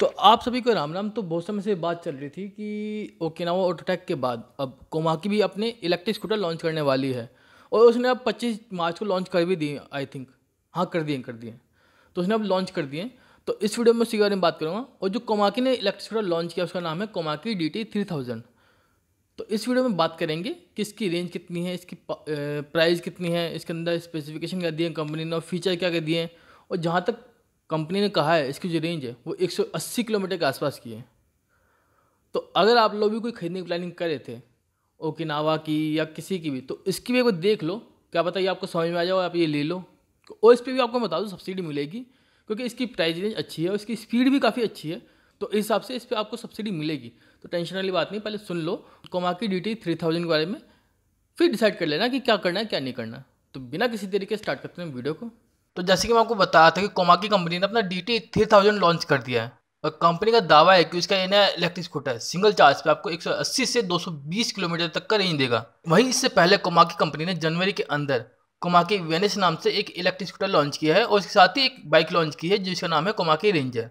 तो आप सभी को राम राम तो बहुत समय से बात चल रही थी कि ओकिनावा अटैक के बाद अब कोमाकी भी अपने इलेक्ट्रिक स्कूटर लॉन्च करने वाली है और उसने अब 25 मार्च को लॉन्च कर भी दिए आई थिंक हाँ कर दिए कर दिए तो उसने अब लॉन्च कर दिए तो इस वीडियो में उसी बारे में बात करूँगा और जो कोमाकी ने इलेक्ट्रिक स्कूटर लॉन्च किया उसका नाम है Komaki D T three thousand तो इस वीडियो में बात करेंगे कि इसकी रेंज कितनी है इसकी प्राइस कितनी है इसके अंदर स्पेसिफिकेशन क्या दिए कंपनी ने और फीचर क्या क्या दिए और जहाँ तक कंपनी ने कहा है इसकी जो रेंज है वो 180 किलोमीटर के आसपास की है तो अगर आप लोग भी कोई ख़रीदने की प्लानिंग कर रहे थे ओकिनावा की या किसी की भी तो इसकी भी एक देख लो क्या पता ये आपको समझ में आ जाओ आप ये ले लो और इस पर भी आपको बता दो सब्सिडी मिलेगी क्योंकि इसकी प्राइस रेंज अच्छी है और इसकी स्पीड भी काफ़ी अच्छी है तो इस हिसाब से इस पर आपको सब्सिडी मिलेगी तो टेंशन वाली बात नहीं पहले सुन लो Komaki D T three thousand के बारे में फिर डिसाइड कर लेना कि क्या करना है क्या नहीं करना तो बिना किसी तरीके स्टार्ट करते हैं वीडियो को तो जैसे कि मैं आपको बताया था कि कोमाकी कंपनी ने अपना D T three thousand launch कर दिया है और कंपनी का दावा है कि उसका ये नया इलेक्ट्रिक स्कूटर सिंगल चार्ज पे आपको 180 से 220 किलोमीटर तक का रेंज देगा वहीं इससे पहले कोमाकी कंपनी ने जनवरी के अंदर कोमाकी वेनिस नाम से एक इलेक्ट्रिक स्कूटर लॉन्च किया है और उसके साथ ही एक बाइक लॉन्च की है जिसका नाम है कोमाकी रेंजर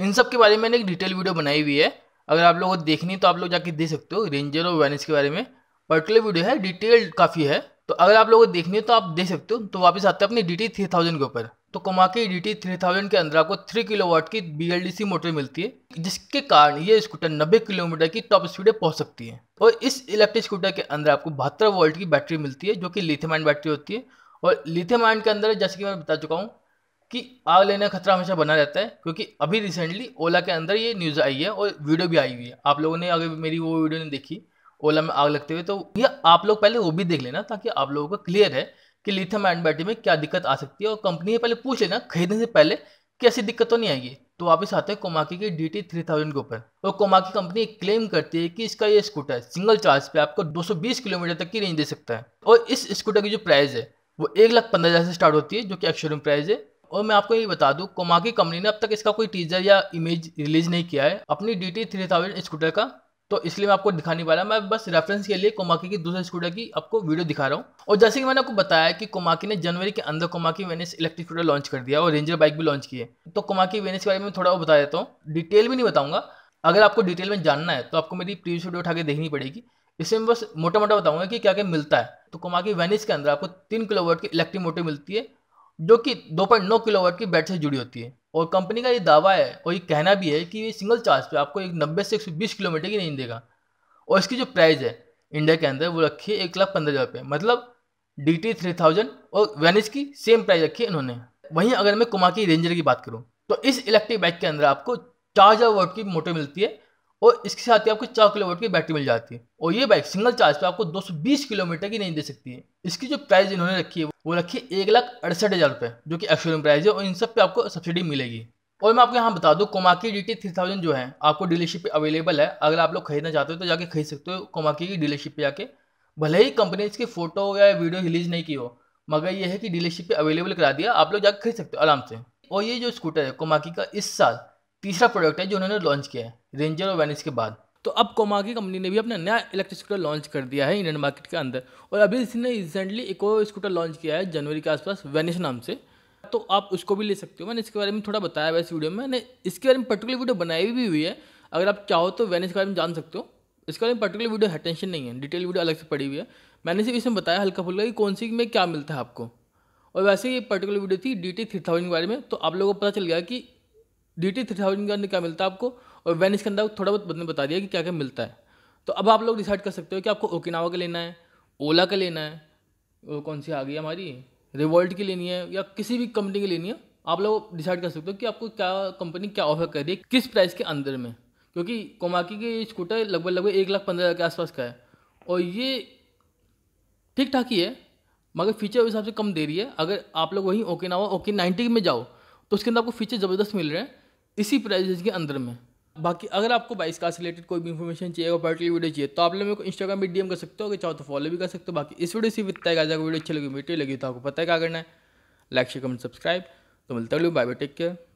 इन सब के बारे में मैंने एक डिटेल वीडियो बनाई हुई है अगर आप लोगों को देखनी तो आप लोग जाके दे सकते हो रेंजर और वेनिस के बारे में पर्टिकुलर वीडियो है डिटेल्ड काफ़ी है तो अगर आप लोगों को देखनी है तो आप देख सकते हो तो वापस आते हैं अपनी डी टी थ्री थाउजेंड के ऊपर तो कुमा डी टी थ्री थाउजेंड के अंदर आपको थ्री किलो वाट की B L D C motor मिलती है जिसके कारण ये स्कूटर नब्बे किलोमीटर की टॉप स्पीड पहुंच सकती है और इस इलेक्ट्रिक स्कूटर के अंदर आपको बहत्तर वोल्ट की बैटरी मिलती है जो कि लिथियम आयन बैटरी होती है और लिथियम आयन के अंदर जैसे कि मैं बता चुका हूँ कि आग लेने का खतरा हमेशा बना रहता है क्योंकि अभी रिसेंटली ओला के अंदर ये न्यूज़ आई है और वीडियो भी आई हुई है आप लोगों ने अगर मेरी वो वीडियो नहीं देखी ओला में आग लगते हुए तो ये आप लोग पहले वो भी देख लेना ताकि आप लोगों को क्लियर है कि लिथियम आयन बैटरी में क्या दिक्कत आ सकती है और कंपनी है पहले पूछ लेना खरीदने से पहले कि ऐसी दिक्कत तो नहीं आएगी तो आप इस आते हैं कोमाकी के डी टी थ्री थाउजेंड के ऊपर और कोमाकी कंपनी क्लेम करती है कि इसका ये स्कूटर सिंगल चार्ज पे आपको 220 किलोमीटर तक की रेंज दे सकता है और इस स्कूटर की जो प्राइस है वो एक लाख पंद्रह हज़ार से स्टार्ट होती है जो कि एक्शोरूम प्राइस है और मैं आपको ये बता दूं कोमाकी कंपनी ने अब तक इसका कोई टीजर या इमेज रिलीज नहीं किया है अपनी D T three thousand scooter का तो इसलिए मैं आपको दिखा नहीं पा रहा मैं बस रेफरेंस के लिए कोमाकी की दूसरे स्कूटर की आपको वीडियो दिखा रहा हूँ और जैसे कि मैंने आपको बताया कि कोमाकी ने जनवरी के अंदर Komaki Venice electric scooter launch कर दिया और रेंजर बाइक भी लॉन्च की है तो कोमाकी वेनिस के बारे में थोड़ा और बता देता हूँ डिटेल भी नहीं बताऊंगा अगर आपको डिटेल में जानना है तो आपको मेरी प्रीवियस वीडियो उठा के देखनी पड़ेगी इसमें बस मोटा मोटा बताऊंगा कि क्या क्या मिलता है तो कोमाकी वेनिस के अंदर आपको तीन किलोवाट की इलेक्ट्रिक मोटर मिलती है जो कि दो पॉइंट नौ किलोवाट की बैटरी से जुड़ी होती है और कंपनी का ये दावा है और ये कहना भी है कि ये सिंगल चार्ज पे आपको एक नब्बे से एक सौ बीस किलोमीटर की रेंज देगा और इसकी जो प्राइस है इंडिया के अंदर वो रखी है एक लाख पंद्रह हज़ार रुपये मतलब डी टी थ्री थाउजेंड और वेनिस की सेम प्राइस रखी है इन्होंने वहीं अगर मैं कुमा की रेंजर की बात करूँ तो इस इलेक्ट्रिक बाइक के अंदर आपको चार हज़ार वोट की मोटर मिलती है और इसके साथ ही आपको चार किलोवाट की बैटरी मिल जाती है और ये बाइक सिंगल चार्ज पे आपको 220 किलोमीटर की नहीं दे सकती है इसकी जो प्राइस इन्होंने रखी है वो रखी है एक लाख अड़सठ हज़ार रुपये जो कि एक्सोरूम प्राइस है और इन सब पे आपको सब्सिडी मिलेगी और मैं आपको यहाँ बता दूँ कोमाकी डी टी जो है आपको डीलरशिप पे अवेलेबल है अगर आप लोग खरीदना चाहते हो तो जाके खरीद सकते हो कोमाकी की डीलरशिप पे जाके भले ही कंपनी इसकी फोटो या वीडियो रिलीज नहीं की हो मगर यह है कि डीलरशिप पे अवेलेबल करा दिया आप लोग जाके खरीद सकते हो आराम से और ये जो स्कूटर है कोमाकी का इस साल तीसरा प्रोडक्ट है जो उन्होंने लॉन्च किया है रेंजर और वेनिस के बाद तो अब कोमा की कंपनी ने भी अपना नया इलेक्ट्रिक स्कूटर लॉन्च कर दिया है इंडियन मार्केट के अंदर और अभी इसने रिसेंटली एक और स्कूटर लॉन्च किया है जनवरी के आसपास वेनिस नाम से तो आप उसको भी ले सकते हो मैंने इसके बारे में थोड़ा बताया वैसे इस वीडियो में मैंने इसके बारे में पर्टिकुलर वीडियो बनाई भी हुई है अगर आप चाहो तो वेनिस के बारे में जान सकते हो इसके बारे में पर्टिकुलर वीडियो है टेंशन नहीं है डिटेल वीडियो अलग से पड़ी हुई है मैंने सिर्फ इसमें बताया हल्का फुल्का कि कौन सी में क्या मिलता है आपको और वैसे ये पर्टिकुलर वीडियो थी डी टी थ्री थाउजेंड के बारे में तो आप लोगों को पता चल गया कि डी टी थ्री थाउजेंड के अंदर क्या मिलता है आपको और वेनिस के अंदर थोड़ा बहुत बता दिया कि क्या क्या मिलता है तो अब आप लोग डिसाइड कर सकते हो कि आपको ओकिनावा का लेना है ओला का लेना है वो कौन सी आ गई हमारी रिवॉल्ट की लेनी है या किसी भी कंपनी की लेनी है आप लोग डिसाइड कर सकते हो कि आपको क्या कंपनी क्या ऑफर कर रही है किस प्राइस के अंदर में क्योंकि कोमाकी के स्कूटर लगभग लगभग एक लाख पंद्रह हज़ार के आसपास का है और ये ठीक ठाक ही है मगर फीचर हिसाब से कम दे रही है अगर आप लोग वहीं ओके ना हो ओके नाइन्टी में जाओ तो उसके अंदर आपको फीचर ज़बरदस्त मिल रहे हैं इसी प्राइजेज के अंदर में बाकी अगर आपको बाइस का रिलेटेड कोई भी इन्फॉर्मेशन चाहिए और पर्टिकुलर वीडियो चाहिए तो आप लोग मेरे को इंस्टाग्राम पे डीएम कर सकते हो अगर चाहो तो फॉलो भी कर सकते हो बाकी इस वीडियो से वित्ता है वीडियो अच्छी लगी मीटिंग लगी तो आपको पता है क्या करना है लाइक शेयर कमेंट सब्सक्राइब तो मिलता है बाय बाय टेक केयर